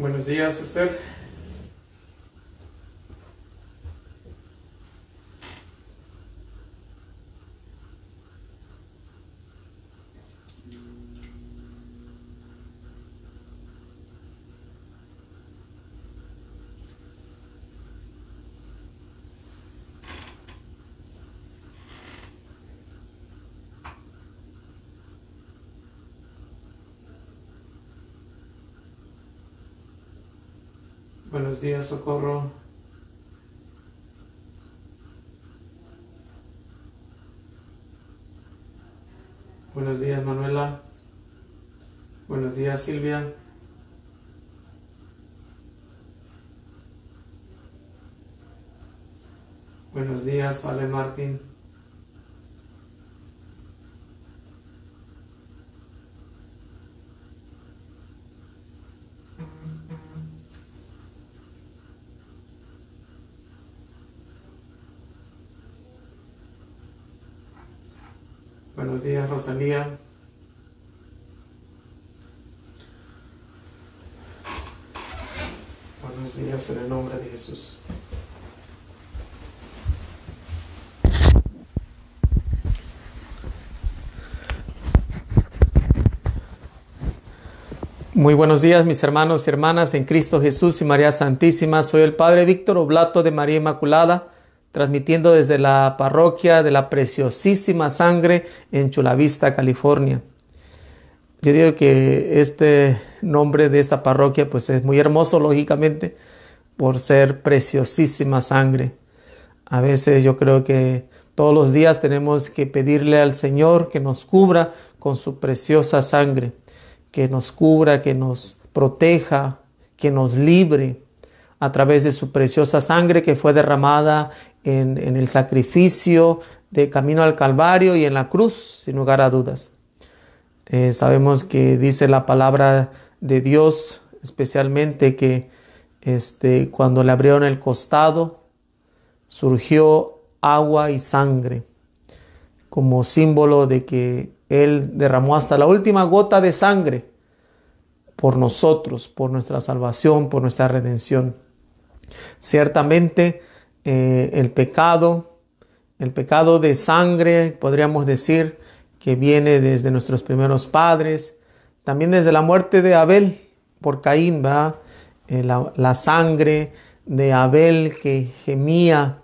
Buenos días, Esther. Buenos días, Socorro. Buenos días, Manuela. Buenos días, Silvia. Buenos días, Ale Martín. Rosalía. Buenos días en el nombre de Jesús. Muy buenos días mis hermanos y hermanas en Cristo Jesús y María Santísima. Soy el Padre Víctor Oblato de María Inmaculada transmitiendo desde la parroquia de la preciosísima sangre en Chulavista, California. Yo digo que este nombre de esta parroquia pues es muy hermoso, lógicamente, por ser preciosísima sangre. A veces yo creo que todos los días tenemos que pedirle al Señor que nos cubra con su preciosa sangre, que nos cubra, que nos proteja, que nos libre a través de su preciosa sangre que fue derramada en, el sacrificio de camino al Calvario y en la cruz, sin lugar a dudas. Eh, sabemos que dice la palabra de Dios, especialmente que este, cuando le abrieron el costado, surgió agua y sangre, como símbolo de que Él derramó hasta la última gota de sangre por nosotros, por nuestra salvación, por nuestra redención. Ciertamente, eh, el pecado, el pecado de sangre, podríamos decir, que viene desde nuestros primeros padres, también desde la muerte de Abel por Caín, eh, la, sangre de Abel que gemía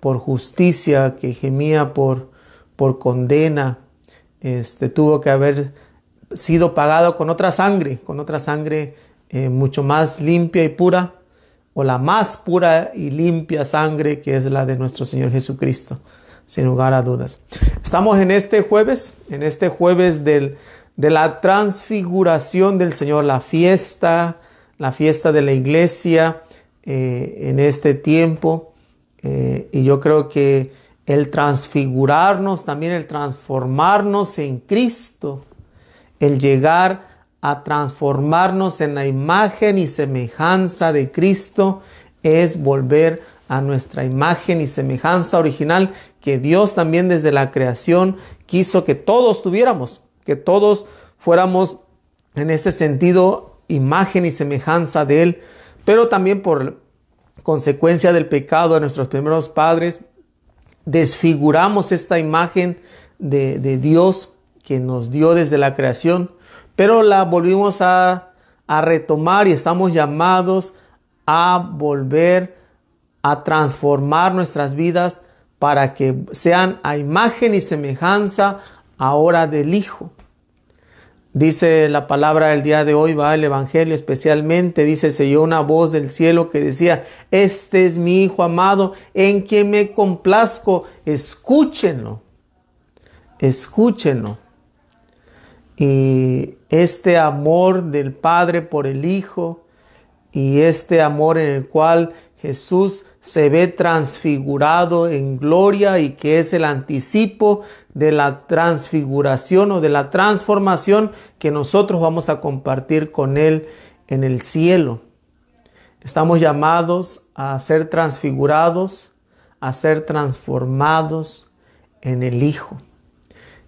por justicia, que gemía por, por condena, este, tuvo que haber sido pagado con otra sangre, con otra sangre eh, mucho más limpia y pura, o la más pura y limpia sangre que es la de nuestro Señor Jesucristo, sin lugar a dudas. Estamos en este jueves, en este jueves del, de la transfiguración del Señor, la fiesta, la fiesta de la iglesia eh, en este tiempo. Eh, y yo creo que el transfigurarnos, también el transformarnos en Cristo, el llegar a transformarnos en la imagen y semejanza de Cristo es volver a nuestra imagen y semejanza original que Dios también desde la creación quiso que todos tuviéramos, que todos fuéramos en ese sentido imagen y semejanza de Él, pero también por consecuencia del pecado de nuestros primeros padres, desfiguramos esta imagen de, de Dios que nos dio desde la creación pero la volvimos a, retomar y estamos llamados a volver a transformar nuestras vidas para que sean a imagen y semejanza ahora del Hijo. Dice la palabra del día de hoy, va el Evangelio especialmente, dice, se oyó una voz del cielo que decía, este es mi Hijo amado, en quien me complazco, escúchenlo, escúchenlo. Y eh, este amor del Padre por el Hijo y este amor en el cual Jesús se ve transfigurado en gloria y que es el anticipo de la transfiguración o de la transformación que nosotros vamos a compartir con Él en el cielo. Estamos llamados a ser transfigurados, a ser transformados en el Hijo.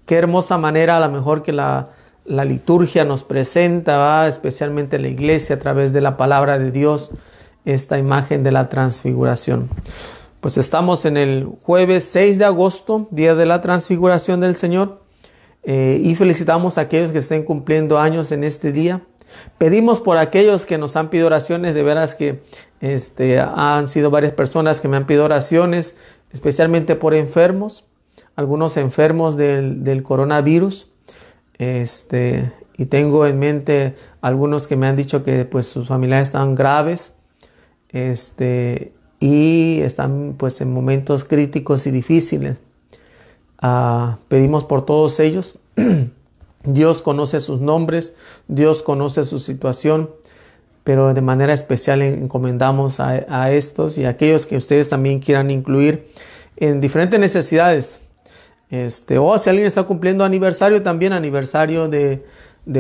Qué hermosa manera a lo mejor que la la liturgia nos presenta, especialmente la iglesia a través de la palabra de Dios, esta imagen de la transfiguración. Pues estamos en el jueves 6 de agosto, día de la transfiguración del Señor, eh, y felicitamos a aquellos que estén cumpliendo años en este día. Pedimos por aquellos que nos han pedido oraciones, de veras que este, han sido varias personas que me han pedido oraciones, especialmente por enfermos, algunos enfermos del coronavirus. Este, y tengo en mente algunos que me han dicho que pues sus familiares están graves este, y están pues en momentos críticos y difíciles. Ah, pedimos por todos ellos. Dios conoce sus nombres, Dios conoce su situación, pero de manera especial encomendamos a, a estos y a aquellos que ustedes también quieran incluir en diferentes necesidades este, o oh, si alguien está cumpliendo aniversario, también aniversario de,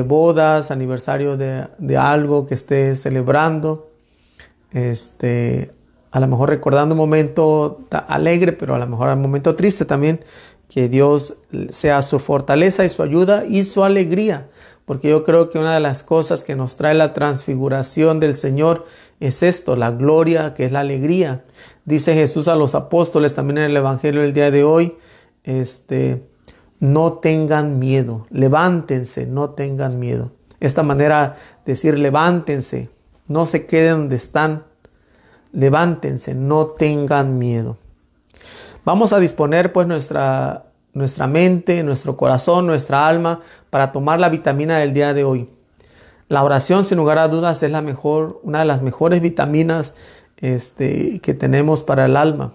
bodas, aniversario de, algo que esté celebrando. Este, a lo mejor recordando un momento alegre, pero a lo mejor un momento triste también. Que Dios sea su fortaleza y su ayuda y su alegría. Porque yo creo que una de las cosas que nos trae la transfiguración del Señor es esto, la gloria, que es la alegría. Dice Jesús a los apóstoles también en el Evangelio del día de hoy, este, no tengan miedo, levántense, no tengan miedo. Esta manera de decir levántense, no se queden donde están, levántense, no tengan miedo. Vamos a disponer pues nuestra, nuestra mente, nuestro corazón, nuestra alma para tomar la vitamina del día de hoy. La oración sin lugar a dudas es la mejor, una de las mejores vitaminas este, que tenemos para el alma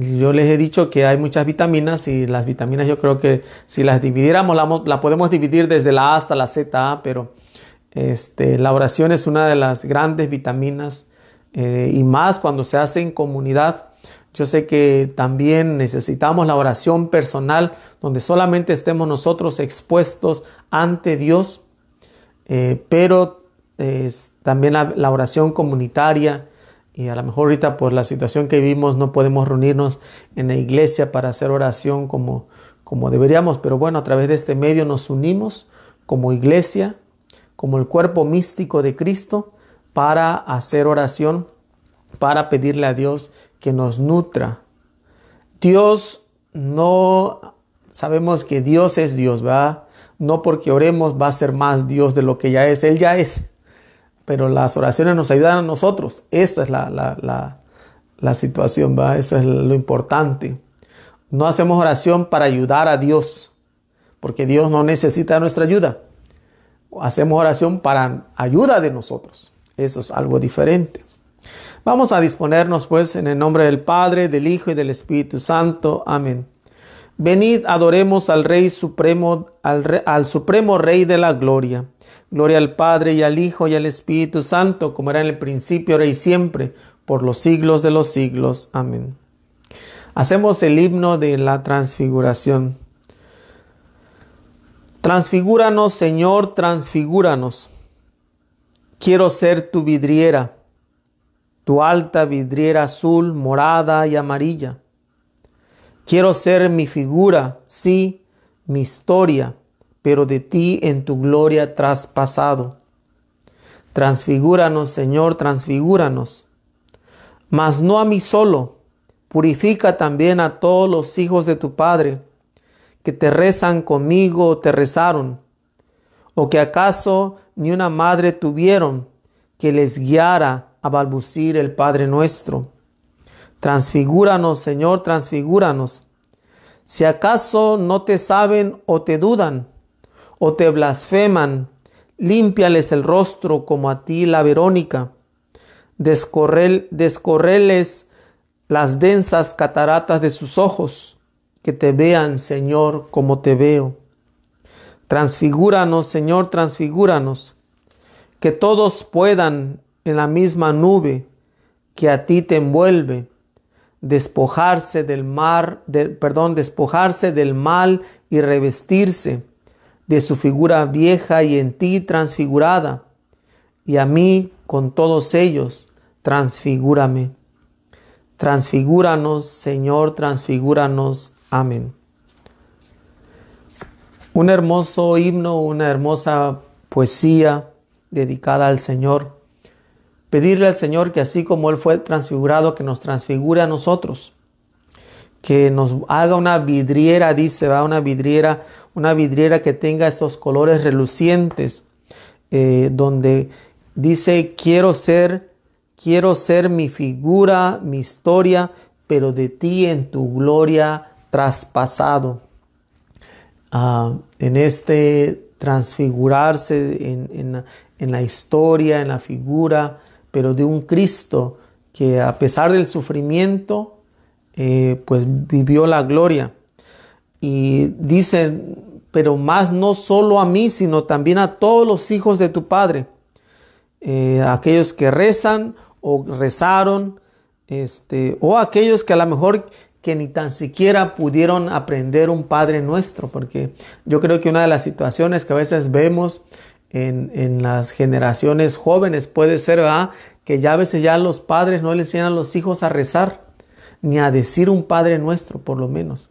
yo les he dicho que hay muchas vitaminas y las vitaminas yo creo que si las dividiéramos, la, podemos dividir desde la A hasta la Z, pero este, la oración es una de las grandes vitaminas eh, y más cuando se hace en comunidad. Yo sé que también necesitamos la oración personal donde solamente estemos nosotros expuestos ante Dios, eh, pero también la oración comunitaria y a lo mejor ahorita por la situación que vivimos no podemos reunirnos en la iglesia para hacer oración como, como deberíamos, pero bueno, a través de este medio nos unimos como iglesia, como el cuerpo místico de Cristo, para hacer oración, para pedirle a Dios que nos nutra. Dios no, sabemos que Dios es Dios, ¿verdad? No porque oremos va a ser más Dios de lo que ya es, Él ya es pero las oraciones nos ayudan a nosotros. Esa es la, situación, va. Eso es lo importante. No hacemos oración para ayudar a Dios, porque Dios no necesita nuestra ayuda. Hacemos oración para ayuda de nosotros. Eso es algo diferente. Vamos a disponernos pues en el nombre del Padre, del Hijo y del Espíritu Santo. Amén. Venid, adoremos al Rey Supremo, al, al Supremo Rey de la Gloria. Gloria al Padre y al Hijo y al Espíritu Santo, como era en el principio, ahora y siempre, por los siglos de los siglos. Amén. Hacemos el himno de la transfiguración. Transfigúranos, Señor, transfigúranos. Quiero ser tu vidriera, tu alta vidriera azul, morada y amarilla. Quiero ser mi figura, sí, mi historia pero de ti en tu gloria traspasado. Transfigúranos, Señor, transfigúranos. Mas no a mí solo, purifica también a todos los hijos de tu Padre, que te rezan conmigo o te rezaron, o que acaso ni una madre tuvieron que les guiara a balbucir el Padre nuestro. Transfigúranos, Señor, transfigúranos. Si acaso no te saben o te dudan, o te blasfeman, límpiales el rostro como a ti la Verónica. descorreles las densas cataratas de sus ojos, que te vean, Señor, como te veo. Transfigúranos, Señor, transfigúranos, que todos puedan en la misma nube que a ti te envuelve, despojarse del mar, perdón, despojarse del mal y revestirse de su figura vieja y en ti transfigurada, y a mí con todos ellos, transfigúrame. Transfigúranos, Señor, transfigúranos. Amén. Un hermoso himno, una hermosa poesía dedicada al Señor. Pedirle al Señor que así como Él fue transfigurado, que nos transfigure a nosotros. Que nos haga una vidriera, dice, va, una vidriera, una vidriera que tenga estos colores relucientes, eh, donde dice, quiero ser, quiero ser mi figura, mi historia, pero de ti en tu gloria traspasado. Ah, en este transfigurarse en, la historia, en la figura, pero de un Cristo que a pesar del sufrimiento, eh, pues vivió la gloria. Y dice pero más no solo a mí, sino también a todos los hijos de tu Padre. Eh, aquellos que rezan o rezaron, este, o aquellos que a lo mejor que ni tan siquiera pudieron aprender un Padre nuestro, porque yo creo que una de las situaciones que a veces vemos en, las generaciones jóvenes puede ser que ya a veces ya los padres no le enseñan a los hijos a rezar, ni a decir un Padre nuestro, por lo menos.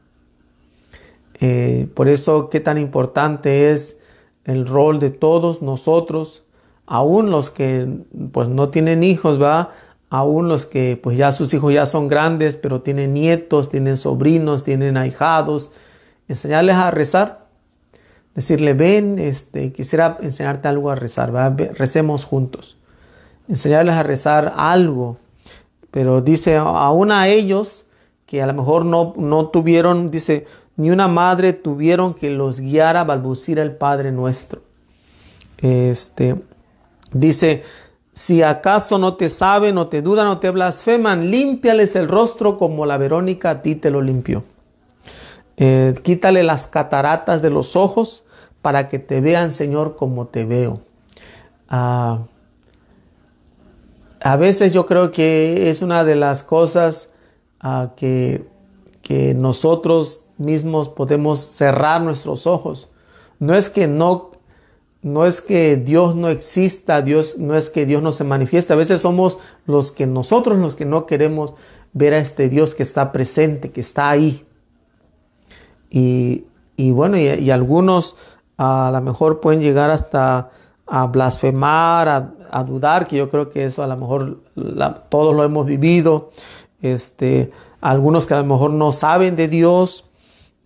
Eh, por eso, qué tan importante es el rol de todos nosotros, aún los que pues no tienen hijos, ¿va? Aún los que pues ya sus hijos ya son grandes, pero tienen nietos, tienen sobrinos, tienen ahijados, enseñarles a rezar. Decirle, ven, este, quisiera enseñarte algo a rezar, recemos juntos. Enseñarles a rezar algo. Pero dice, aún a ellos que a lo mejor no, no tuvieron, dice, ni una madre tuvieron que los guiara a balbucir el Padre nuestro. Este, dice, si acaso no te saben, o te dudan, no te blasfeman, límpiales el rostro como la Verónica a ti te lo limpió. Eh, quítale las cataratas de los ojos para que te vean, Señor, como te veo. Ah, a veces yo creo que es una de las cosas ah, que, que nosotros mismos podemos cerrar nuestros ojos. No es que no, no es que Dios no exista, Dios no es que Dios no se manifieste. A veces somos los que nosotros los que no queremos ver a este Dios que está presente, que está ahí. Y, bueno, y, algunos a lo mejor pueden llegar hasta a blasfemar, a, dudar, que yo creo que eso a lo mejor la, todos lo hemos vivido. Este, algunos que a lo mejor no saben de Dios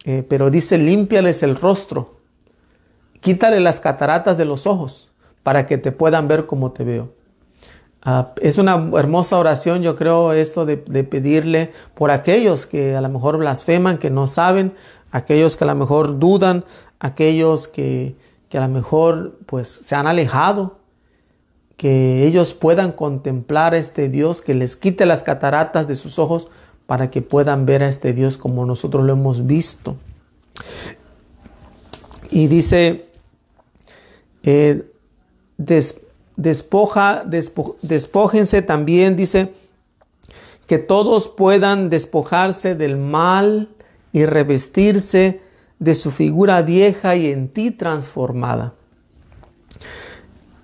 eh, pero dice, límpiales el rostro, quítale las cataratas de los ojos para que te puedan ver como te veo. Ah, es una hermosa oración, yo creo, esto de, pedirle por aquellos que a lo mejor blasfeman, que no saben, aquellos que a lo mejor dudan, aquellos que, a lo mejor pues se han alejado, que ellos puedan contemplar a este Dios, que les quite las cataratas de sus ojos para que puedan ver a este Dios como nosotros lo hemos visto. Y dice, eh, despoja, despójense también, dice, que todos puedan despojarse del mal y revestirse de su figura vieja y en ti transformada.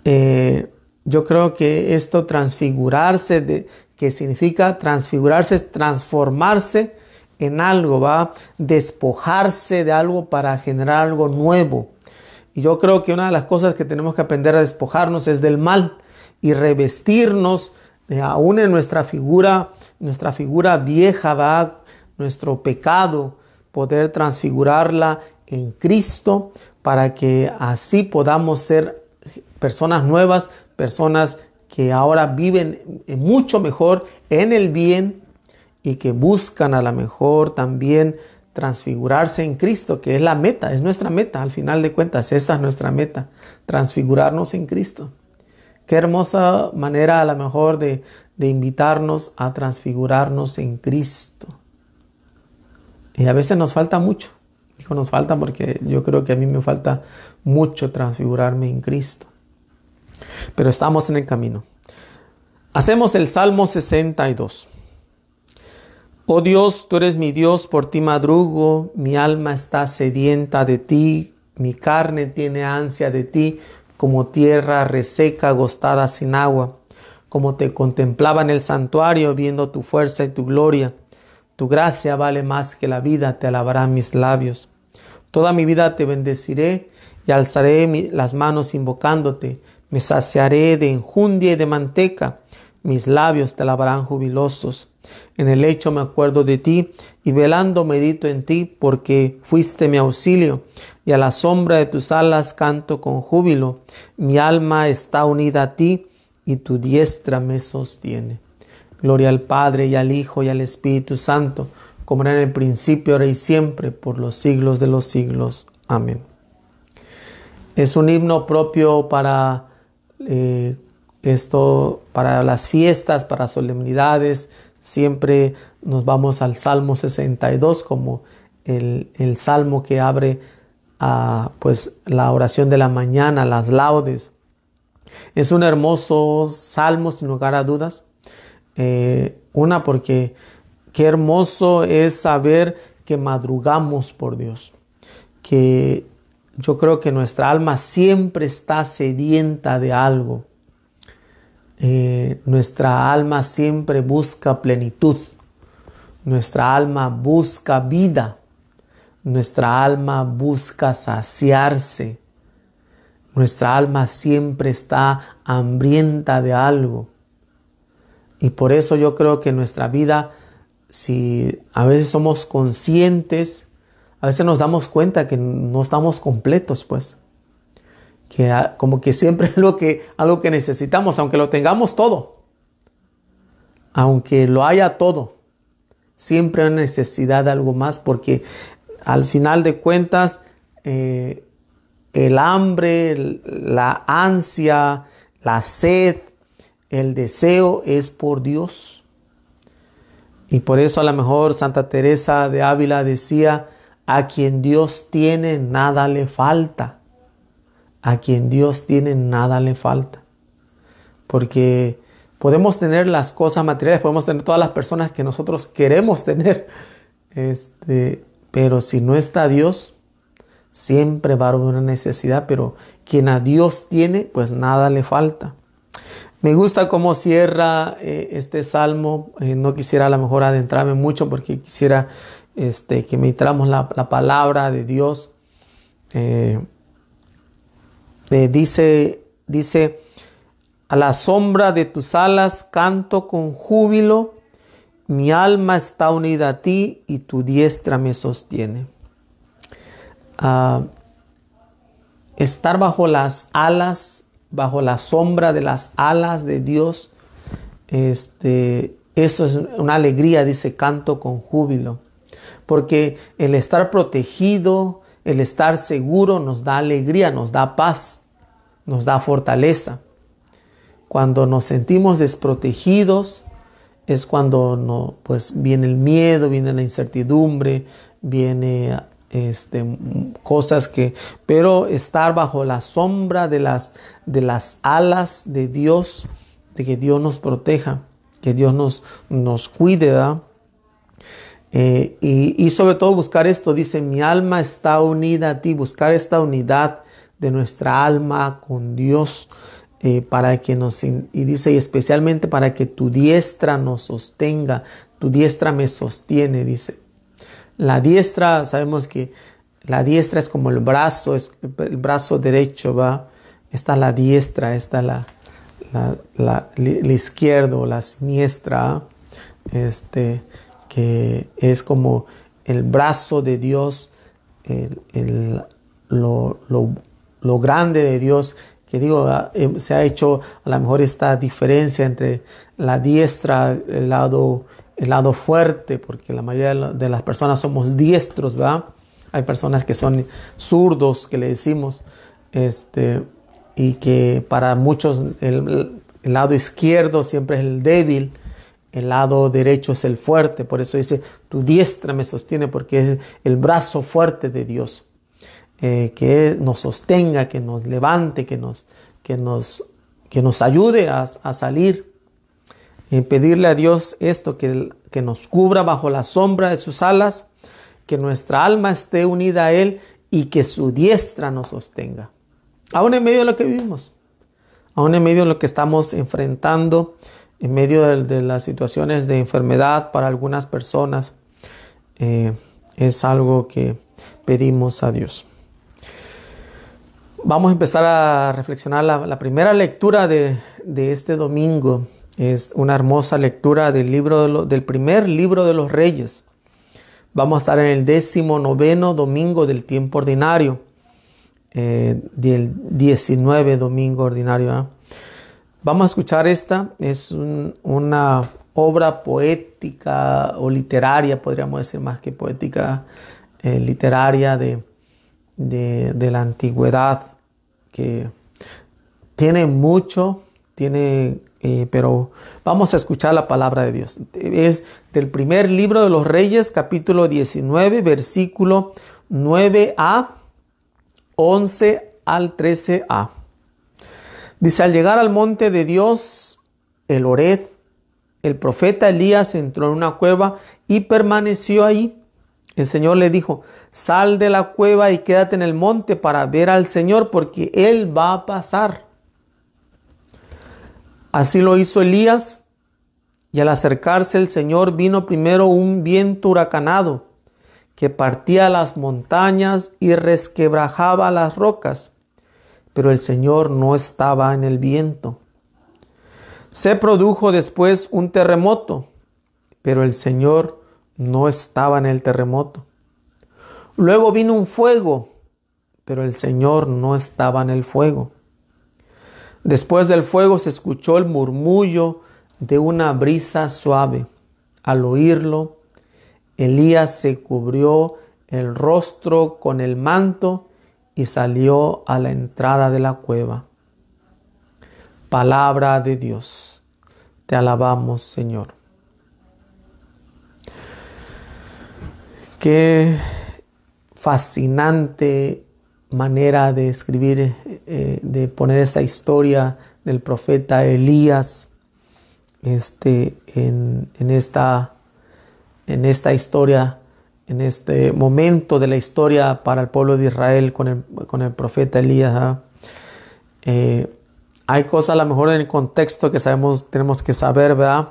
Eh, yo creo que esto transfigurarse de, que significa transfigurarse, transformarse en algo, va despojarse de algo para generar algo nuevo. Y yo creo que una de las cosas que tenemos que aprender a despojarnos es del mal y revestirnos eh, aún en nuestra figura, nuestra figura vieja, va nuestro pecado, poder transfigurarla en Cristo para que así podamos ser personas nuevas, personas que ahora viven eh, mucho mejor en el bien y que buscan a lo mejor también transfigurarse en Cristo, que es la meta, es nuestra meta, al final de cuentas, esa es nuestra meta, transfigurarnos en Cristo. Qué hermosa manera a lo mejor de, invitarnos a transfigurarnos en Cristo. Y a veces nos falta mucho, digo, nos falta porque yo creo que a mí me falta mucho transfigurarme en Cristo pero estamos en el camino. Hacemos el Salmo 62. Oh Dios, tú eres mi Dios, por ti madrugo, mi alma está sedienta de ti, mi carne tiene ansia de ti, como tierra reseca, agostada sin agua, como te contemplaba en el santuario, viendo tu fuerza y tu gloria. Tu gracia vale más que la vida, te alabarán mis labios. Toda mi vida te bendeciré y alzaré las manos invocándote. Me saciaré de enjundia y de manteca, mis labios te lavarán jubilosos. En el lecho me acuerdo de ti, y velando medito en ti, porque fuiste mi auxilio, y a la sombra de tus alas canto con júbilo. Mi alma está unida a ti, y tu diestra me sostiene. Gloria al Padre, y al Hijo, y al Espíritu Santo, como era en el principio, ahora y siempre, por los siglos de los siglos. Amén. Es un himno propio para eh, esto para las fiestas, para solemnidades, siempre nos vamos al Salmo 62 como el, salmo que abre a, pues, la oración de la mañana, las laudes. Es un hermoso salmo sin lugar a dudas. Eh, una porque qué hermoso es saber que madrugamos por Dios, que yo creo que nuestra alma siempre está sedienta de algo. Eh, nuestra alma siempre busca plenitud. Nuestra alma busca vida. Nuestra alma busca saciarse. Nuestra alma siempre está hambrienta de algo. Y por eso yo creo que nuestra vida, si a veces somos conscientes a veces nos damos cuenta que no estamos completos, pues. Que como que siempre es lo que, algo que necesitamos, aunque lo tengamos todo. Aunque lo haya todo. Siempre hay necesidad de algo más porque al final de cuentas eh, el hambre, la ansia, la sed, el deseo es por Dios. Y por eso a lo mejor Santa Teresa de Ávila decía, a quien Dios tiene, nada le falta. A quien Dios tiene, nada le falta. Porque podemos tener las cosas materiales, podemos tener todas las personas que nosotros queremos tener. Este, pero si no está Dios, siempre va a haber una necesidad, pero quien a Dios tiene, pues nada le falta. Me gusta cómo cierra eh, este salmo. Eh, no quisiera a lo mejor adentrarme mucho porque quisiera este, que meditamos la, palabra de Dios. Eh, eh, dice, dice, a la sombra de tus alas canto con júbilo, mi alma está unida a ti y tu diestra me sostiene. Ah, estar bajo las alas, bajo la sombra de las alas de Dios, este, eso es una alegría, dice canto con júbilo porque el estar protegido, el estar seguro nos da alegría, nos da paz, nos da fortaleza. Cuando nos sentimos desprotegidos es cuando no, pues viene el miedo, viene la incertidumbre, viene este, cosas que, pero estar bajo la sombra de las, de las alas de Dios, de que Dios nos proteja, que Dios nos, nos cuide, ¿verdad? Eh, y, sobre todo buscar esto, dice, mi alma está unida a ti, buscar esta unidad de nuestra alma con Dios, eh, para que nos, y dice, y especialmente para que tu diestra nos sostenga, tu diestra me sostiene, dice. La diestra, sabemos que la diestra es como el brazo, es el brazo derecho, va. Está la diestra, está la, la, la, la, la siniestra. ¿ah? Este, es como el brazo de Dios, el, lo, grande de Dios, que digo, ah, eh, se ha hecho a lo mejor esta diferencia entre la diestra, el lado, el lado fuerte, porque la mayoría de las personas somos diestros, ¿verdad? Hay personas que son zurdos, que le decimos, este, y que para muchos el lado izquierdo siempre es el débil, el lado derecho es el fuerte, por eso dice, tu diestra me sostiene, porque es el brazo fuerte de Dios, eh, que nos sostenga, que nos levante, que nos, que nos, que nos ayude a, salir. pedirle a Dios esto, que, que nos cubra bajo la sombra de sus alas, que nuestra alma esté unida a Él y que su diestra nos sostenga. Aún en medio de lo que vivimos, aún en medio de lo que estamos enfrentando, en medio de, las situaciones de enfermedad para algunas personas, eh, es algo que pedimos a Dios. Vamos a empezar a reflexionar. La, primera lectura de, este domingo es una hermosa lectura del, libro del primer libro de los reyes. Vamos a estar en el décimo noveno domingo del tiempo ordinario, eh, del 19 domingo ordinario. ¿ah? Vamos a escuchar esta, es una obra poética o literaria, podríamos decir más que poética, eh, literaria de, de, la antigüedad, que tiene mucho, tiene, eh, pero vamos a escuchar la palabra de Dios. Es del primer libro de los Reyes, capítulo 19, versículo 9a, 11 al 13a. Dice, al llegar al monte de Dios, el Ored, el profeta Elías entró en una cueva y permaneció ahí. El Señor le dijo, sal de la cueva y quédate en el monte para ver al Señor porque Él va a pasar. Así lo hizo Elías y al acercarse el Señor vino primero un viento huracanado que partía las montañas y resquebrajaba las rocas pero el Señor no estaba en el viento. Se produjo después un terremoto, pero el Señor no estaba en el terremoto. Luego vino un fuego, pero el Señor no estaba en el fuego. Después del fuego se escuchó el murmullo de una brisa suave. Al oírlo, Elías se cubrió el rostro con el manto y salió a la entrada de la cueva. Palabra de Dios. Te alabamos, Señor. Qué fascinante manera de escribir, eh, de poner esta historia del profeta Elías este, en, esta, en esta historia en este momento de la historia para el pueblo de Israel con el, profeta Elías. ¿ah? Eh, hay cosas a lo mejor en el contexto que sabemos, tenemos que saber, ¿verdad?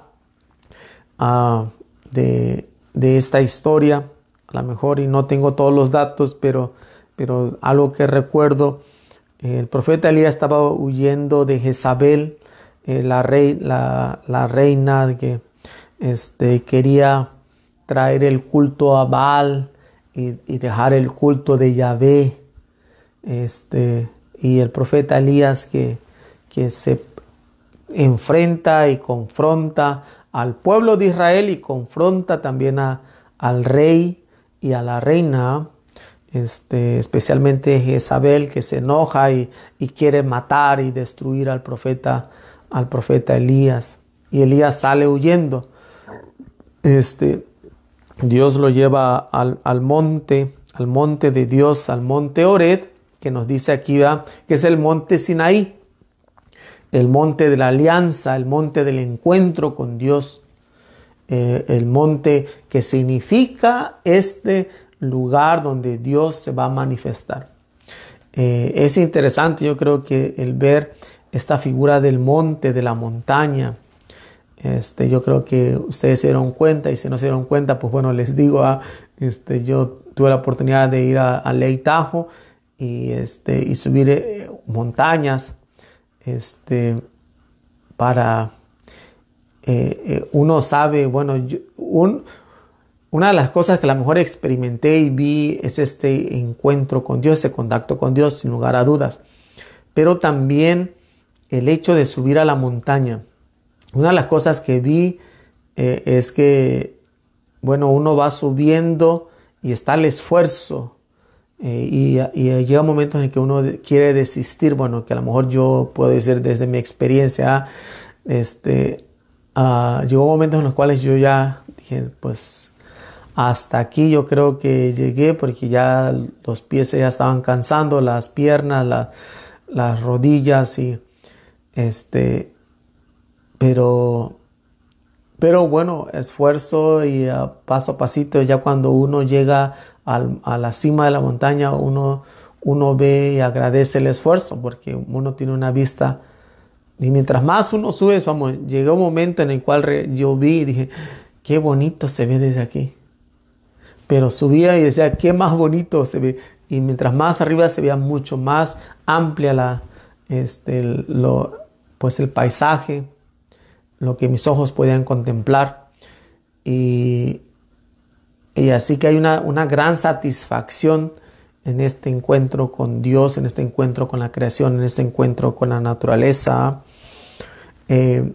Ah, de, esta historia, a lo mejor, y no tengo todos los datos, pero, pero algo que recuerdo, el profeta Elías estaba huyendo de Jezabel, eh, la, rey, la, reina que este, quería traer el culto a Baal y, dejar el culto de Yahvé. Este, y el profeta Elías que, que se enfrenta y confronta al pueblo de Israel y confronta también a, al rey y a la reina, este, especialmente Jezabel que se enoja y, quiere matar y destruir al profeta, al profeta Elías. Y Elías sale huyendo. Este, Dios lo lleva al, monte, al monte de Dios, al monte Ored, que nos dice aquí, va, que es el monte Sinaí, el monte de la alianza, el monte del encuentro con Dios, eh, el monte que significa este lugar donde Dios se va a manifestar. Eh, es interesante, yo creo que el ver esta figura del monte, de la montaña, este, yo creo que ustedes se dieron cuenta y si no se dieron cuenta, pues bueno, les digo, ah, este, yo tuve la oportunidad de ir a, Leitajo y, este, y subir eh, montañas este, para... Eh, eh, uno sabe, bueno, una de las cosas que a lo mejor experimenté y vi es este encuentro con Dios, ese contacto con Dios, sin lugar a dudas. Pero también el hecho de subir a la montaña. Una de las cosas que vi eh, es que, bueno, uno va subiendo y está el esfuerzo eh, y, llega momentos en que uno quiere desistir, bueno, que a lo mejor yo puedo decir desde mi experiencia, este, ah, llegó momentos en los cuales yo ya dije, pues hasta aquí yo creo que llegué porque ya los pies ya estaban cansando, las piernas, las rodillas y este pero, pero bueno, esfuerzo y ah, paso a pasito, ya cuando uno llega a la cima de la montaña, uno, ve y agradece el esfuerzo porque uno tiene una vista. Y mientras más uno sube, vamos, llegó un momento en el cual yo vi y dije, qué bonito se ve desde aquí. Pero subía y decía, qué más bonito se ve. Y mientras más arriba se veía mucho más amplia la, este, pues el paisaje, lo que mis ojos podían contemplar. Y, así que hay una, gran satisfacción en este encuentro con Dios, en este encuentro con la creación, en este encuentro con la naturaleza. Eh,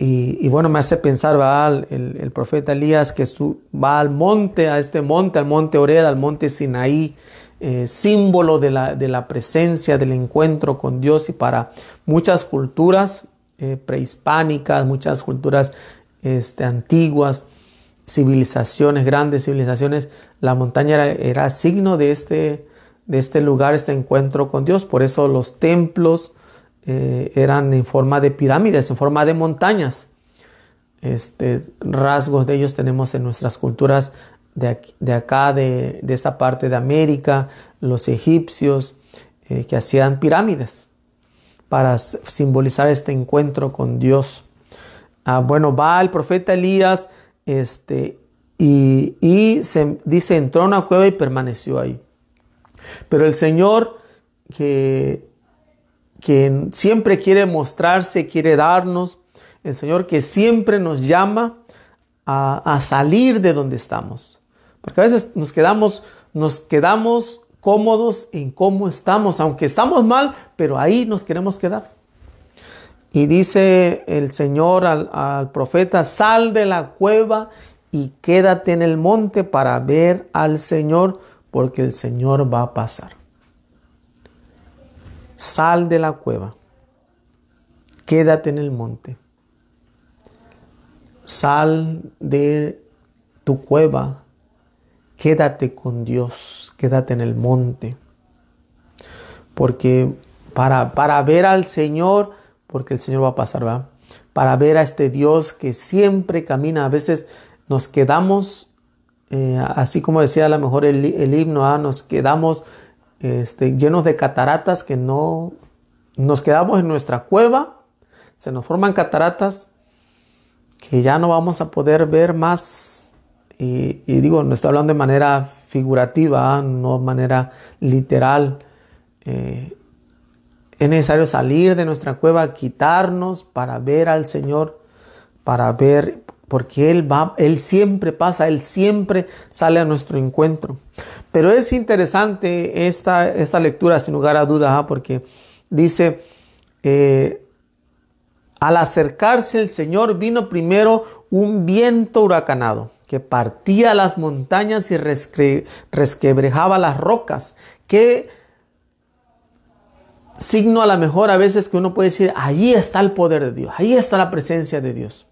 y, bueno, me hace pensar, va El, el, profeta Elías que su, va al monte, a este monte, al monte Ored, al monte Sinaí, eh, símbolo de la, de la, presencia, del encuentro con Dios. Y para muchas culturas, eh, prehispánicas, muchas culturas este, antiguas, civilizaciones, grandes civilizaciones, la montaña era, signo de este, de este lugar, este encuentro con Dios. Por eso los templos eh, eran en forma de pirámides, en forma de montañas. Este, rasgos de ellos tenemos en nuestras culturas de, acá, de, esa parte de América, los egipcios, eh, que hacían pirámides para simbolizar este encuentro con Dios. Ah, bueno, va el profeta Elías este, y, dice, entró en una cueva y permaneció ahí. Pero el Señor que, que siempre quiere mostrarse, quiere darnos, el Señor que siempre nos llama a, a salir de donde estamos. Porque a veces nos quedamos, nos quedamos cómodos en cómo estamos, aunque estamos mal, pero ahí nos queremos quedar. Y dice el Señor al, al profeta, sal de la cueva y quédate en el monte para ver al Señor, porque el Señor va a pasar. Sal de la cueva, quédate en el monte. Sal de tu cueva, quédate con Dios, quédate en el monte. Porque para, para ver al Señor, porque el Señor va a pasar, ¿verdad? Para ver a este Dios que siempre camina. A veces nos quedamos, eh, así como decía a lo mejor el, himno, ¿ah? nos quedamos este, llenos de cataratas que no... Nos quedamos en nuestra cueva, se nos forman cataratas que ya no vamos a poder ver más y, digo, no estoy hablando de manera figurativa, no de manera literal. Eh, es necesario salir de nuestra cueva, quitarnos para ver al Señor, para ver, porque Él va, Él siempre pasa, Él siempre sale a nuestro encuentro. Pero es interesante esta, esta lectura, sin lugar a dudas, ¿ah? porque dice, eh, al acercarse el Señor vino primero un viento huracanado que partía las montañas y resquebrejaba las rocas. Qué signo a la mejor a veces que uno puede decir, allí está el poder de Dios, ahí está la presencia de Dios.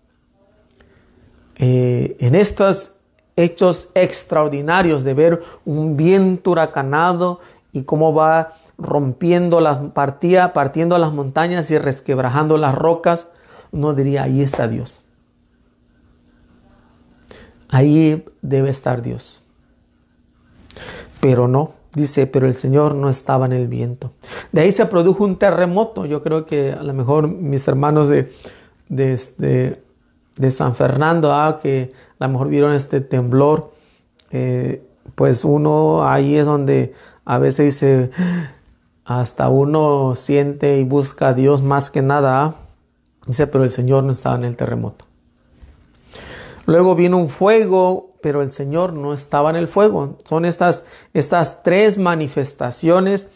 Eh, en estos hechos extraordinarios de ver un viento huracanado y cómo va rompiendo las partía, partiendo las montañas y resquebrajando las rocas, uno diría, ahí está Dios. Ahí debe estar Dios. Pero no, dice, pero el Señor no estaba en el viento. De ahí se produjo un terremoto. Yo creo que a lo mejor mis hermanos de, de, este, San Fernando, ah, que a lo mejor vieron este temblor, eh, pues uno ahí es donde a veces dice, hasta uno siente y busca a Dios más que nada. Ah. Dice, pero el Señor no estaba en el terremoto. Luego vino un fuego, pero el Señor no estaba en el fuego. Son estas, estas tres manifestaciones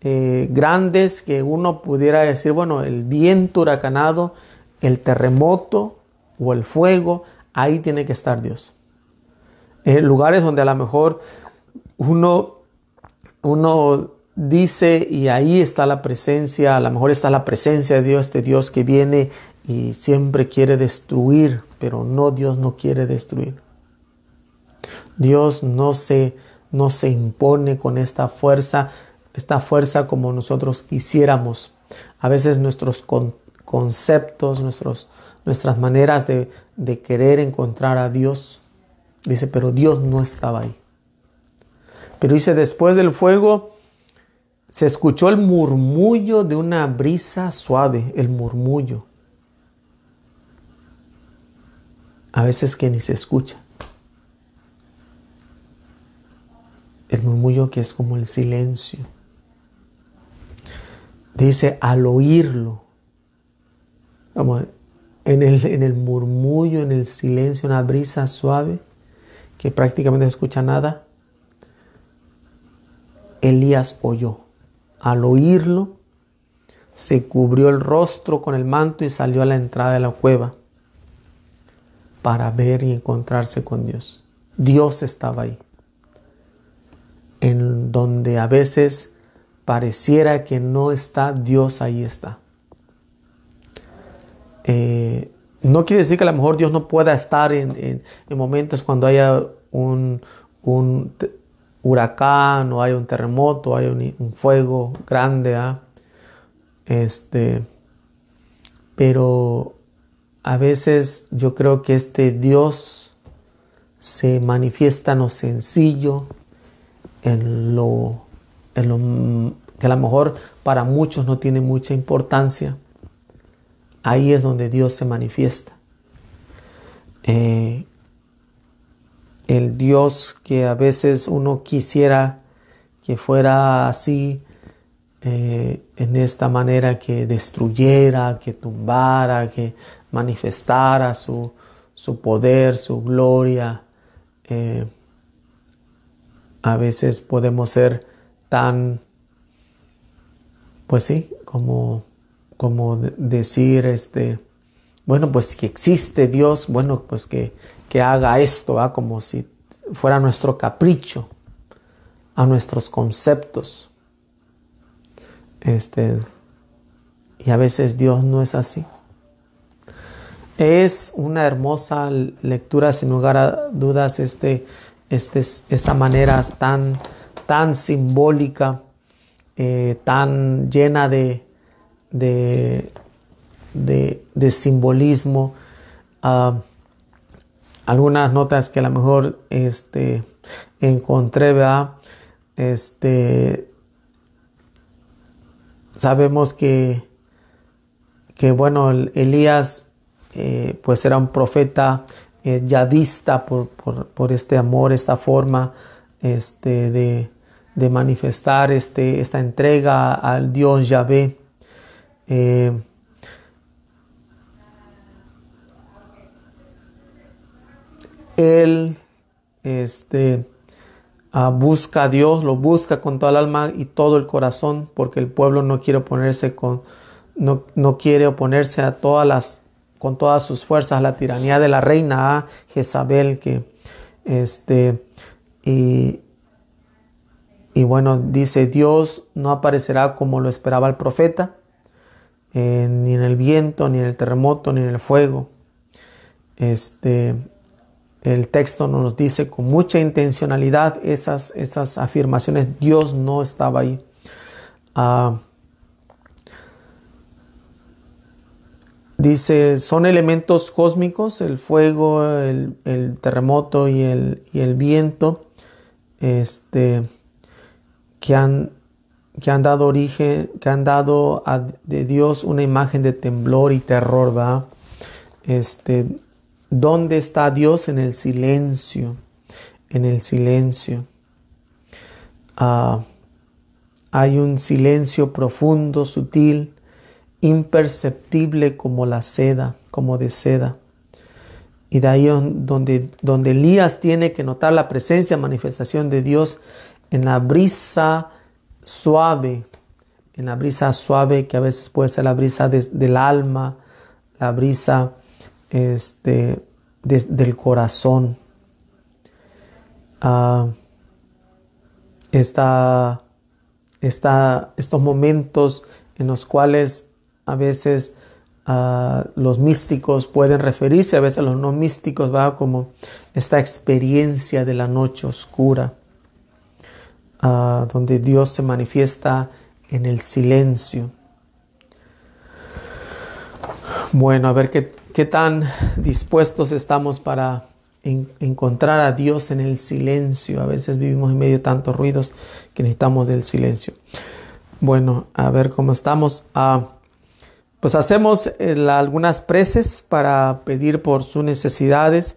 eh, grandes que uno pudiera decir, bueno, el viento huracanado, el terremoto o el fuego, ahí tiene que estar Dios. En eh, lugares donde a lo mejor uno, uno dice, y ahí está la presencia, a lo mejor está la presencia de Dios, este Dios que viene y siempre quiere destruir, pero no, Dios no quiere destruir. Dios no se, no se impone con esta fuerza, esta fuerza como nosotros quisiéramos. A veces nuestros conceptos, nuestros, nuestras maneras de, de querer encontrar a Dios, dice, pero Dios no estaba ahí. Pero dice, después del fuego, se escuchó el murmullo de una brisa suave, el murmullo. A veces que ni se escucha. El murmullo que es como el silencio. Dice al oírlo. en el, en el murmullo, en el silencio, una brisa suave que prácticamente no escucha nada. Elías oyó. Al oírlo, se cubrió el rostro con el manto y salió a la entrada de la cueva para ver y encontrarse con Dios. Dios estaba ahí, en donde a veces pareciera que no está, Dios ahí está. Eh, no quiere decir que a lo mejor Dios no pueda estar en, momentos cuando haya un huracán o hay un terremoto, hay un, fuego grande, ¿ah? este, pero a veces yo creo que este Dios se manifiesta en lo sencillo, en lo, en lo que a lo mejor para muchos no tiene mucha importancia. Ahí es donde Dios se manifiesta. Eh, el Dios que a veces uno quisiera que fuera así, eh, en esta manera que destruyera, que tumbara, que manifestara su, poder, su gloria. Eh, a veces podemos ser tan, pues sí, como, como decir, este, bueno, pues que existe Dios, bueno, pues que que haga esto, como si fuera nuestro capricho, a nuestros conceptos. Este, y a veces Dios no es así. Es una hermosa lectura, sin lugar a dudas, este, este, esta manera tan, tan simbólica, eh, tan llena de, de, simbolismo. Ah, algunas notas que a lo mejor este, encontré, ¿verdad? Este, sabemos que, que bueno, Elías eh, pues era un profeta eh, ya vista por, este amor, esta forma este, de, manifestar este, esta entrega al Dios Yahvé. Eh, él este, ah, busca a Dios, lo busca con toda el alma y todo el corazón, porque el pueblo no quiere oponerse con, no, no quiere oponerse a todas las, con todas sus fuerzas a la tiranía de la reina a Jezabel, que este, y, bueno, dice Dios no aparecerá como lo esperaba el profeta, eh, ni en el viento, ni en el terremoto, ni en el fuego. Este, el texto nos dice con mucha intencionalidad esas, esas afirmaciones. Dios no estaba ahí. Ah, dice, son elementos cósmicos, el fuego, el, terremoto y el, el, viento, este, que, han, que han dado origen, que han dado a, de Dios una imagen de temblor y terror, va Este, ¿Dónde está Dios? En el silencio, en el silencio. Ah, hay un silencio profundo, sutil, imperceptible como la seda, como de seda. Y de ahí donde, donde Elías tiene que notar la presencia, manifestación de Dios en la brisa suave, en la brisa suave que a veces puede ser la brisa del alma, la brisa este, del corazón. Ah, está estos momentos en los cuales a veces ah, los místicos pueden referirse, a veces los no místicos, va como esta experiencia de la noche oscura, ah, donde Dios se manifiesta en el silencio. Bueno, a ver qué qué tan dispuestos estamos para encontrar a Dios en el silencio. A veces vivimos en medio de tantos ruidos que necesitamos del silencio. Bueno, a ver cómo estamos. Ah, pues hacemos eh, algunas preces para pedir por sus necesidades.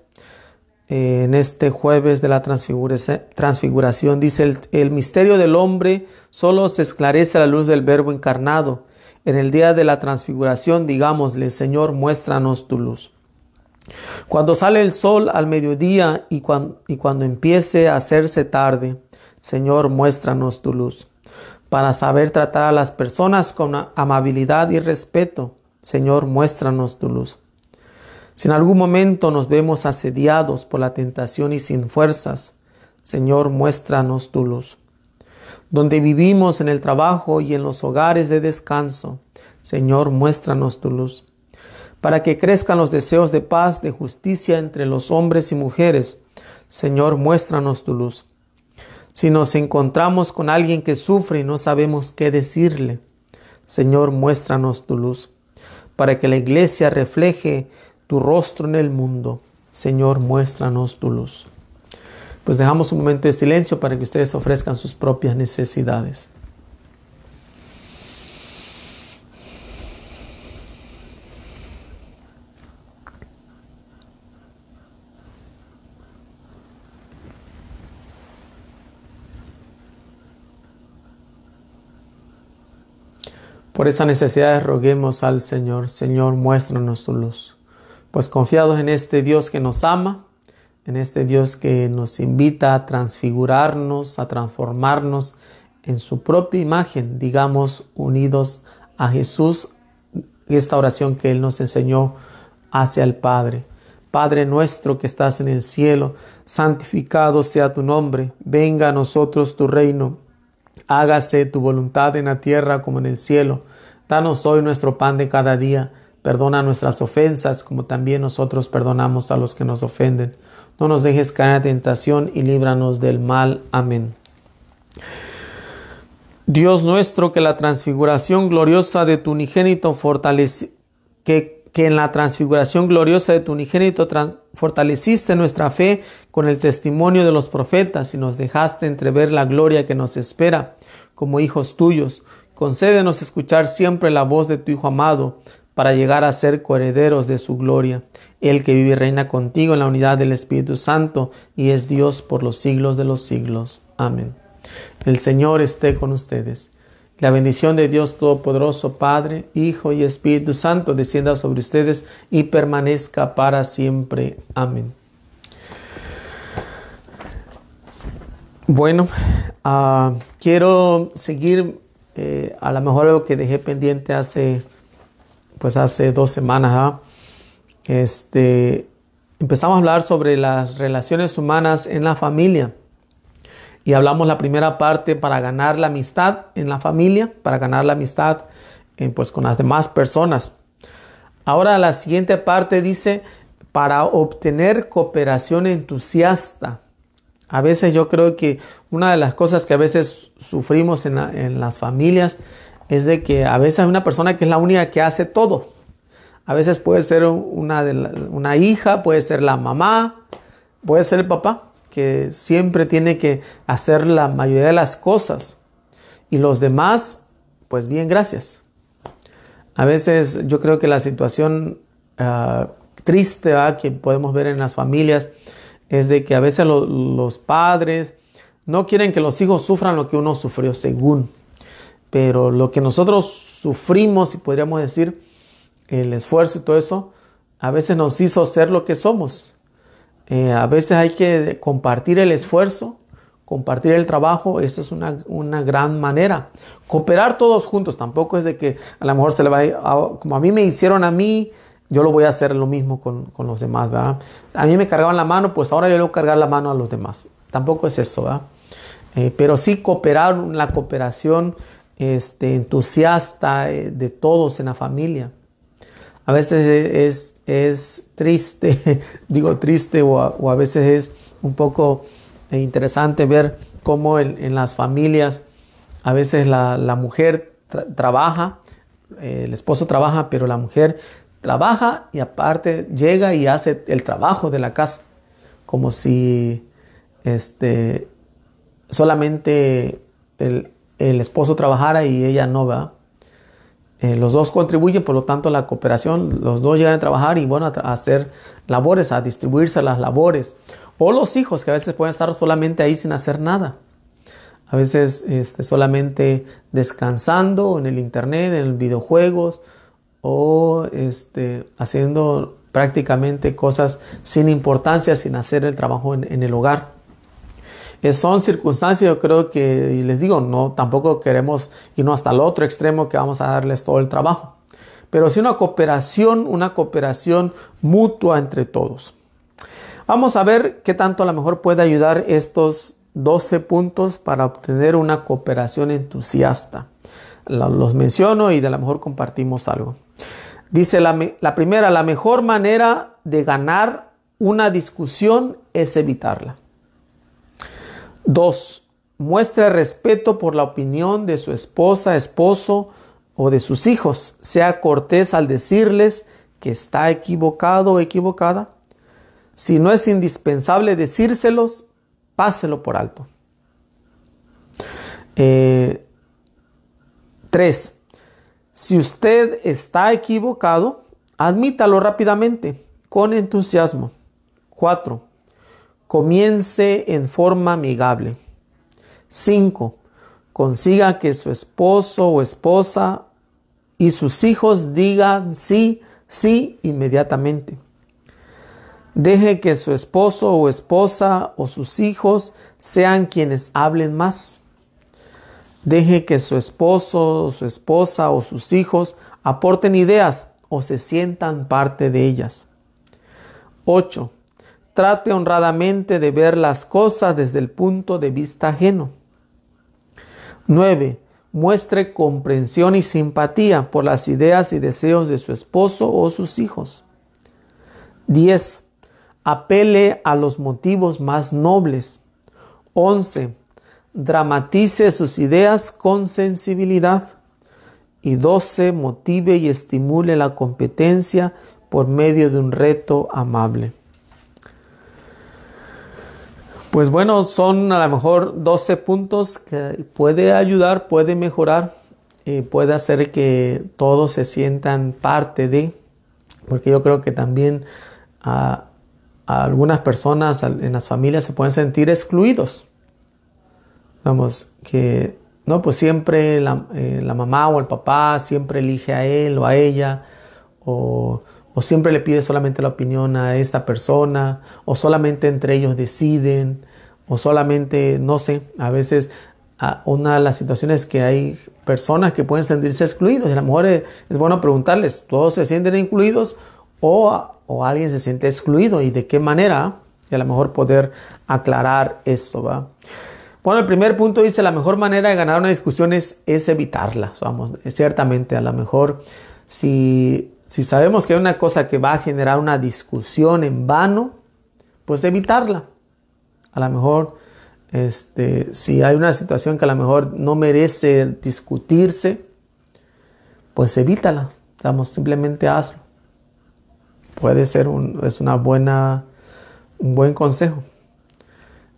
Eh, en este jueves de la transfiguración dice el, el misterio del hombre solo se esclarece a la luz del verbo encarnado en el día de la transfiguración, digámosle, Señor, muéstranos tu luz. Cuando sale el sol al mediodía y, y cuando empiece a hacerse tarde, Señor, muéstranos tu luz. Para saber tratar a las personas con amabilidad y respeto, Señor, muéstranos tu luz. Si en algún momento nos vemos asediados por la tentación y sin fuerzas, Señor, muéstranos tu luz donde vivimos en el trabajo y en los hogares de descanso. Señor, muéstranos tu luz, para que crezcan los deseos de paz, de justicia entre los hombres y mujeres. Señor, muéstranos tu luz. Si nos encontramos con alguien que sufre y no sabemos qué decirle, Señor, muéstranos tu luz, para que la iglesia refleje tu rostro en el mundo. Señor, muéstranos tu luz pues dejamos un momento de silencio para que ustedes ofrezcan sus propias necesidades. Por esas necesidades roguemos al Señor, Señor, muéstranos tu luz. Pues confiados en este Dios que nos ama, en este Dios que nos invita a transfigurarnos, a transformarnos en su propia imagen, digamos, unidos a Jesús, esta oración que Él nos enseñó hacia el Padre. Padre nuestro que estás en el cielo, santificado sea tu nombre, venga a nosotros tu reino, hágase tu voluntad en la tierra como en el cielo. Danos hoy nuestro pan de cada día, perdona nuestras ofensas como también nosotros perdonamos a los que nos ofenden no nos dejes caer en tentación y líbranos del mal. Amén. Dios nuestro, que la transfiguración gloriosa de tu unigénito que, en la transfiguración gloriosa de tu unigénito fortaleciste nuestra fe con el testimonio de los profetas y nos dejaste entrever la gloria que nos espera como hijos tuyos. Concédenos escuchar siempre la voz de tu Hijo amado para llegar a ser coherederos de su gloria el que vive y reina contigo en la unidad del Espíritu Santo y es Dios por los siglos de los siglos. Amén. El Señor esté con ustedes. La bendición de Dios Todopoderoso, Padre, Hijo y Espíritu Santo, descienda sobre ustedes y permanezca para siempre. Amén. Bueno, ah, quiero seguir eh, a lo mejor lo que dejé pendiente hace, pues hace dos semanas. ¿ah? este, empezamos a hablar sobre las relaciones humanas en la familia. Y hablamos la primera parte para ganar la amistad en la familia, para ganar la amistad eh, pues con las demás personas. Ahora la siguiente parte dice, para obtener cooperación entusiasta. A veces yo creo que una de las cosas que a veces sufrimos en, en las familias es de que a veces hay una persona que es la única que hace todo a veces puede ser una, una hija, puede ser la mamá, puede ser el papá, que siempre tiene que hacer la mayoría de las cosas. Y los demás, pues bien, gracias. A veces yo creo que la situación ah, triste que podemos ver en las familias es de que a veces los padres no quieren que los hijos sufran lo que uno sufrió, según. Pero lo que nosotros sufrimos, y podríamos decir, el esfuerzo y todo eso, a veces nos hizo ser lo que somos. Eh, a veces hay que compartir el esfuerzo, compartir el trabajo, esa es una, gran manera. Cooperar todos juntos, tampoco es de que a lo mejor se le va a, como a mí me hicieron a mí, yo lo voy a hacer lo mismo con, los demás, A mí me cargaban la mano, pues ahora yo le voy a cargar la mano a los demás. Tampoco es eso, eh, pero sí cooperar, la cooperación este, entusiasta eh, de todos en la familia. A veces es, es triste, digo triste, o a, veces es un poco eh, interesante ver cómo en, las familias a veces la, mujer trabaja, eh, el esposo trabaja, pero la mujer trabaja y aparte llega y hace el trabajo de la casa, como si este, solamente el, el esposo trabajara y ella no va. Eh, los dos contribuyen, por lo tanto, la cooperación, los dos llegan a trabajar y van a, hacer labores, a distribuirse las labores. O los hijos, que a veces pueden estar solamente ahí sin hacer nada. A veces este, solamente descansando en el internet, en videojuegos o este, haciendo prácticamente cosas sin importancia, sin hacer el trabajo en el hogar. Eh, son circunstancias, yo creo que, les digo, no, tampoco queremos irnos hasta el otro extremo que vamos a darles todo el trabajo. Pero sí una cooperación, una cooperación mutua entre todos. Vamos a ver qué tanto a lo mejor puede ayudar estos 12 puntos para obtener una cooperación entusiasta. Los menciono y de lo mejor compartimos algo. Dice la primera, la mejor manera de ganar una discusión es evitarla. 2. Muestra respeto por la opinión de su esposa, esposo o de sus hijos. Sea cortés al decirles que está equivocado o equivocada. Si no es indispensable decírselos, páselo por alto. 3. Eh, si usted está equivocado, admítalo rápidamente, con entusiasmo. 4 comience en forma amigable. 5. Consiga que su esposo o esposa y sus hijos digan sí, sí inmediatamente. Deje que su esposo o esposa o sus hijos sean quienes hablen más. Deje que su esposo, o su esposa o sus hijos aporten ideas o se sientan parte de ellas. 8 trate honradamente de ver las cosas desde el punto de vista ajeno. 9. Muestre comprensión y simpatía por las ideas y deseos de su esposo o sus hijos. 10. Apele a los motivos más nobles. 11. Dramatice sus ideas con sensibilidad. Y 12. Motive y estimule la competencia por medio de un reto amable. Pues bueno, son a lo mejor 12 puntos que puede ayudar, puede mejorar, puede hacer que todos se sientan parte de, porque yo creo que también a, algunas personas en las familias se pueden sentir excluidos. Vamos, que no, pues siempre la, eh, la mamá o el papá siempre elige a él o a ella, o o siempre le pide solamente la opinión a esta persona, o solamente entre ellos deciden, o solamente, no sé, a veces una de las situaciones que hay personas que pueden sentirse excluidos, y a lo mejor es, bueno preguntarles, ¿todos se sienten incluidos o, alguien se siente excluido y de qué manera? Y a lo mejor poder aclarar eso, ¿va? Bueno, el primer punto dice, la mejor manera de ganar una discusión es, es evitarla, vamos, ciertamente, a lo mejor si si sabemos que hay una cosa que va a generar una discusión en vano, pues evitarla. A lo mejor, este, si hay una situación que a lo mejor no merece discutirse, pues evítala. Vamos, simplemente hazlo. Puede ser un, es una buena, un buen consejo.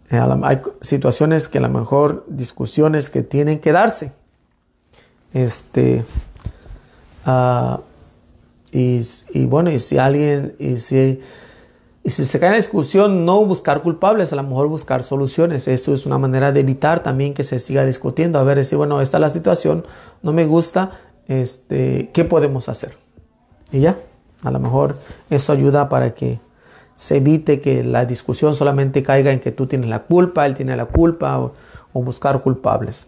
Eh, hay situaciones que a lo mejor, discusiones que tienen que darse. Este, ah, y, bueno, y si alguien, y si, si se cae en la discusión, no buscar culpables, a lo mejor buscar soluciones. Eso es una manera de evitar también que se siga discutiendo. A ver, decir, bueno, esta es la situación, no me gusta, este, ¿qué podemos hacer? Y ya, a lo mejor eso ayuda para que se evite que la discusión solamente caiga en que tú tienes la culpa, él tiene la culpa o, buscar culpables.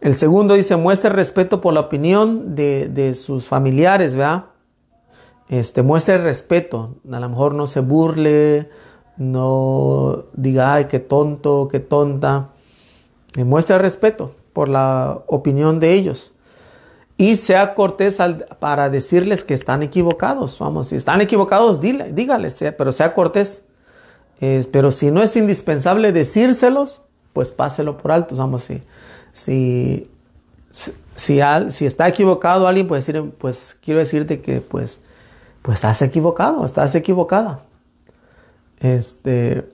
El segundo dice, muestre respeto por la opinión de, de sus familiares, ¿verdad? Este, muestre respeto, a lo mejor no se burle, no diga, ay, qué tonto, qué tonta, eh, muestre respeto por la opinión de ellos. Y sea cortés para decirles que están equivocados. Vamos, si están equivocados, dígales, pero sea cortés. pero si no es indispensable decírselos, pues páselo por alto. Vamos, si, si, si, si está equivocado alguien, puede decir, pues quiero decirte que pues pues estás equivocado, estás equivocada. Este,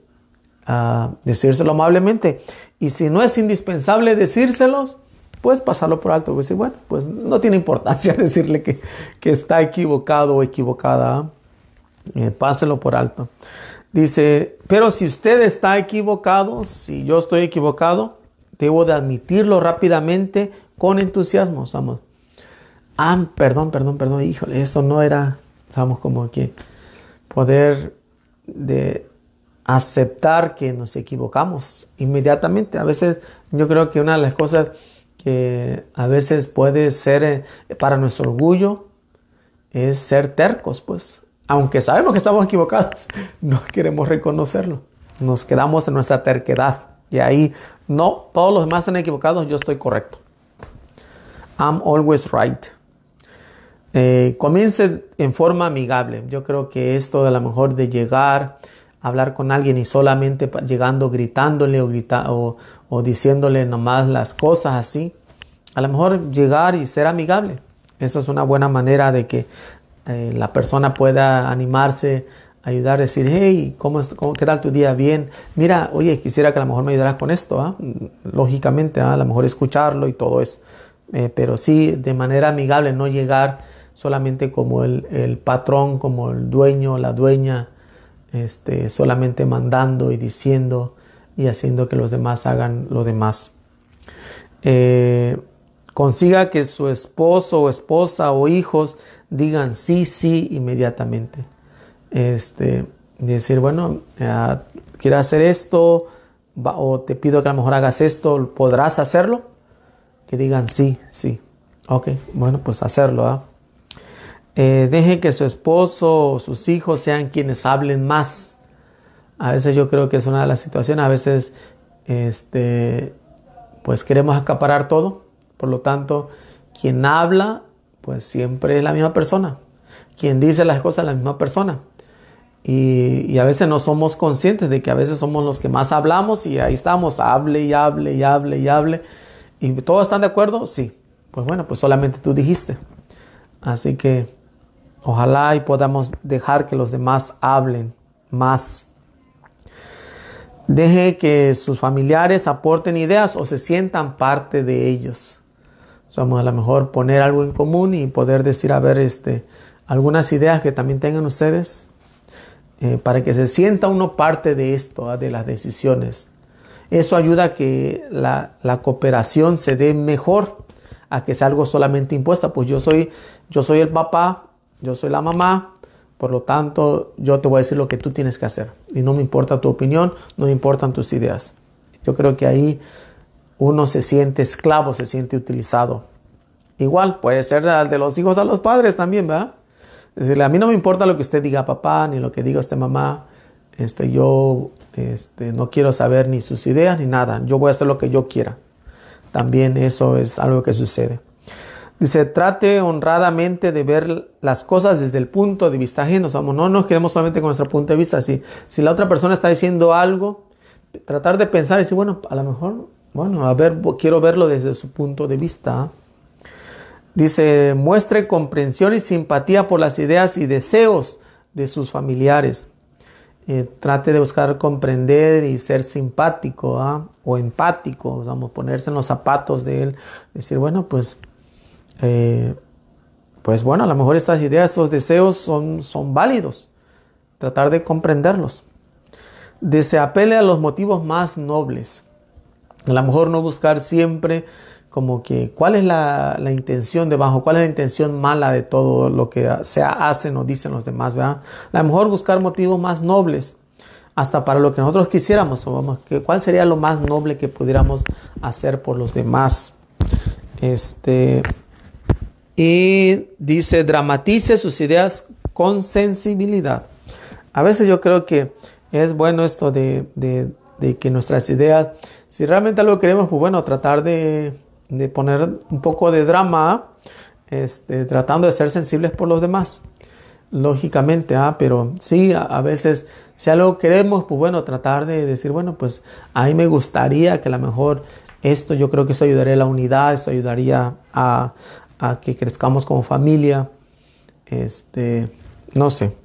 ah, decírselo amablemente. Y si no es indispensable decírselos, pues pasarlo por alto. Pues, bueno, pues no tiene importancia decirle que, está equivocado o equivocada. Eh, páselo por alto. Dice, pero si usted está equivocado, si yo estoy equivocado, debo de admitirlo rápidamente con entusiasmo, Ah, perdón, perdón, perdón, híjole, eso no era, Estamos como que poder de aceptar que nos equivocamos inmediatamente. A veces yo creo que una de las cosas que a veces puede ser eh, para nuestro orgullo es ser tercos, pues. Aunque sabemos que estamos equivocados, no queremos reconocerlo. Nos quedamos en nuestra terquedad. Y ahí, no, todos los demás están equivocados, yo estoy correcto. I'm always right. Eh, comience en forma amigable. Yo creo que esto de a lo mejor de llegar, hablar con alguien y solamente llegando gritándole o, grita o, diciéndole nomás las cosas así, a lo mejor llegar y ser amigable. eso es una buena manera de que eh, la persona pueda animarse, ayudar, decir, hey, ¿cómo, está qué tal tu día? Bien. Mira, oye, quisiera que a lo mejor me ayudaras con esto. ¿ah? Lógicamente, ¿ah? a lo mejor escucharlo y todo eso. Eh, pero sí, de manera amigable, no llegar solamente como el, patrón, como el dueño, la dueña, este, solamente mandando y diciendo y haciendo que los demás hagan lo demás. Eh, consiga que su esposo o esposa o hijos digan sí, sí inmediatamente. Este, decir, bueno, quiero hacer esto o te pido que a lo mejor hagas esto, ¿podrás hacerlo? Que digan sí, sí. Ok, bueno, pues hacerlo. ¿ah? Eh, dejen que su esposo o sus hijos sean quienes hablen más. A veces yo creo que es una de las situaciones, a veces este, pues queremos acaparar todo. Por lo tanto, quien habla, pues siempre es la misma persona. Quien dice las cosas, la misma persona. Y, y, a veces no somos conscientes de que a veces somos los que más hablamos y ahí estamos, hable y hable y hable y hable. ¿Y todos están de acuerdo? Sí. Pues bueno, pues solamente tú dijiste. Así que Ojalá y podamos dejar que los demás hablen más. Deje que sus familiares aporten ideas o se sientan parte de ellos. Somos a lo mejor poner algo en común y poder decir, a ver, este, algunas ideas que también tengan ustedes eh, para que se sienta uno parte de esto, ah, de las decisiones. Eso ayuda a que la, la, cooperación se dé mejor, a que sea algo solamente impuesta. Pues yo soy, yo soy el papá, yo soy la mamá, por lo tanto, yo te voy a decir lo que tú tienes que hacer. Y no me importa tu opinión, no me importan tus ideas. Yo creo que ahí uno se siente esclavo, se siente utilizado. Igual, puede ser de los hijos a los padres también, ¿verdad? Decirle, a mí no me importa lo que usted diga papá, ni lo que diga esta mamá. Este, yo este, no quiero saber ni sus ideas ni nada. Yo voy a hacer lo que yo quiera. También eso es algo que sucede. Dice, trate honradamente de ver las cosas desde el punto de vista ajeno. no nos quedemos solamente con nuestro punto de vista. Si, si la otra persona está diciendo algo, tratar de pensar y decir, bueno, a lo mejor, bueno, a ver, quiero verlo desde su punto de vista. Dice, muestre comprensión y simpatía por las ideas y deseos de sus familiares. Eh, trate de buscar comprender y ser simpático ¿ah? o empático, vamos, ponerse en los zapatos de él, decir, bueno, pues eh, pues bueno, a lo mejor estas ideas, estos deseos son, son válidos. Tratar de comprenderlos. De se apele a los motivos más nobles. A lo mejor no buscar siempre como que cuál es la, la intención debajo, cuál es la intención mala de todo lo que se hacen o dicen los demás, ¿verdad? A lo mejor buscar motivos más nobles, hasta para lo que nosotros quisiéramos, o cuál sería lo más noble que pudiéramos hacer por los demás. Este, y dice, dramatice sus ideas con sensibilidad. A veces yo creo que es bueno esto de, que nuestras ideas, si realmente algo queremos, pues bueno, tratar de, poner un poco de drama, este, tratando de ser sensibles por los demás. Lógicamente, ah, pero sí, a, veces, si algo queremos, pues bueno, tratar de decir, bueno, pues a me gustaría que a lo mejor esto yo creo que eso ayudaría a la unidad, eso ayudaría a, a que crezcamos como familia, este, no sé.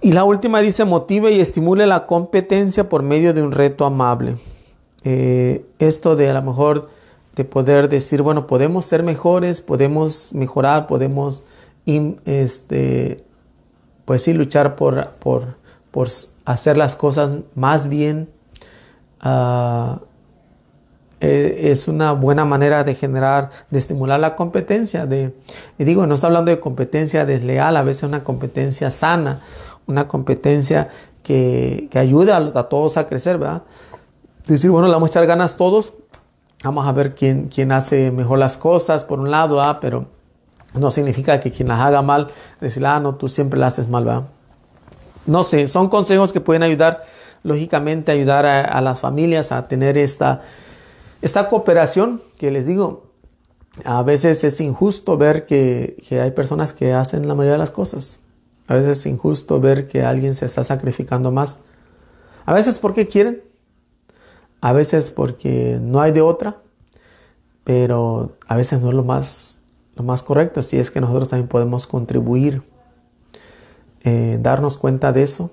Y la última dice, motive y estimule la competencia por medio de un reto amable. Eh, esto de a lo mejor de poder decir, bueno, podemos ser mejores, podemos mejorar, podemos, este, pues sí, luchar por, por, hacer las cosas más bien. Ah, eh, es una buena manera de generar, de estimular la competencia. De, y digo, no está hablando de competencia desleal, a veces una competencia sana, una competencia que, que ayuda a, todos a crecer, ¿verdad? Decir, bueno, le vamos a echar ganas todos, vamos a ver quién, quién hace mejor las cosas, por un lado, ah, Pero no significa que quien las haga mal, decir, ah, no, tú siempre las haces mal, ¿verdad? No sé, son consejos que pueden ayudar, lógicamente, ayudar a las familias a tener esta esta cooperación que les digo, a veces es injusto ver que, hay personas que hacen la mayoría de las cosas. A veces es injusto ver que alguien se está sacrificando más. A veces porque quieren. A veces porque no hay de otra. Pero a veces no es lo más, lo más correcto. Si es que nosotros también podemos contribuir. Eh, darnos cuenta de eso.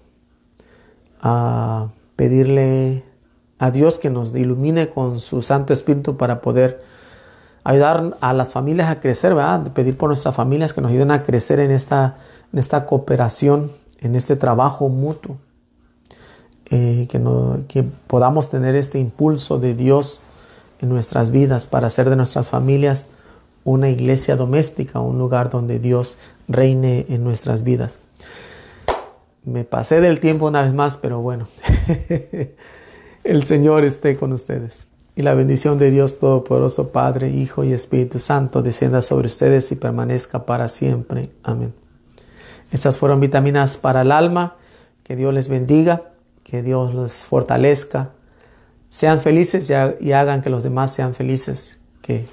A pedirle a Dios que nos ilumine con su Santo Espíritu para poder ayudar a las familias a crecer, ¿verdad? Pedir por nuestras familias que nos ayuden a crecer en esta, en esta cooperación, en este trabajo mutuo. Eh, que, que podamos tener este impulso de Dios en nuestras vidas para hacer de nuestras familias una iglesia doméstica, un lugar donde Dios reine en nuestras vidas. Me pasé del tiempo una vez más, pero bueno. El Señor esté con ustedes. Y la bendición de Dios Todopoderoso, Padre, Hijo y Espíritu Santo, descienda sobre ustedes y permanezca para siempre. Amén. Estas fueron vitaminas para el alma. Que Dios les bendiga, que Dios los fortalezca. Sean felices y hagan que los demás sean felices. Que,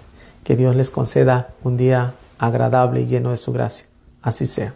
que Dios les conceda un día agradable y lleno de su gracia. Así sea.